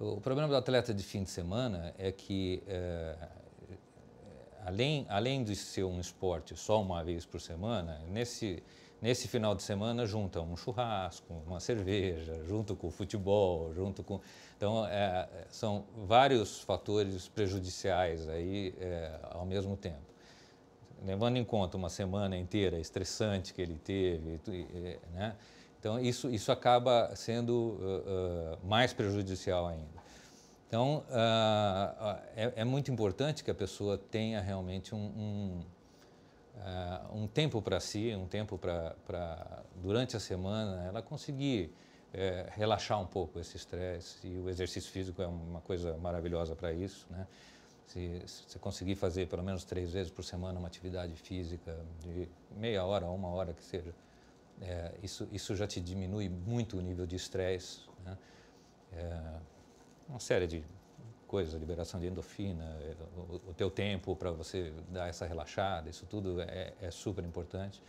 O problema do atleta de fim de semana é que, é, além, além de ser um esporte só uma vez por semana, nesse, nesse final de semana junta um churrasco, uma cerveja, junto com o futebol, junto com... Então, é, são vários fatores prejudiciais aí é, ao mesmo tempo. Levando em conta uma semana inteira estressante que ele teve, né? Então, isso, isso acaba sendo uh, uh, mais prejudicial ainda. Então, uh, é, é, muito importante que a pessoa tenha realmente um, um, um tempo para si, um tempo para, durante a semana, ela conseguir relaxar um pouco esse estresse. E o exercício físico é uma coisa maravilhosa para isso, né? Se, se você conseguir fazer pelo menos três vezes por semana uma atividade física de meia hora, uma hora que seja, isso, isso já te diminui muito o nível de estresse. Né? É, uma série de coisas, liberação de endofina, é, o, o teu tempo para você dar essa relaxada, isso tudo é, é super importante.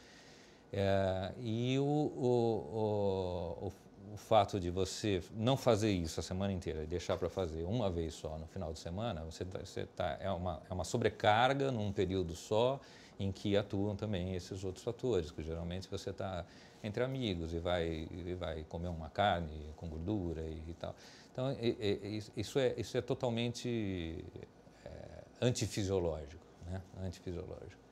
É, e o, o, o, o, fato de você não fazer isso a semana inteira e deixar para fazer uma vez só no final de semana, você, tá, você tá, é, uma, é uma sobrecarga num período só em que atuam também esses outros fatores, que geralmente você está entre amigos e vai, e vai comer uma carne com gordura e, e tal. Então, e, isso, é, isso é totalmente é, antifisiológico, né? antifisiológico.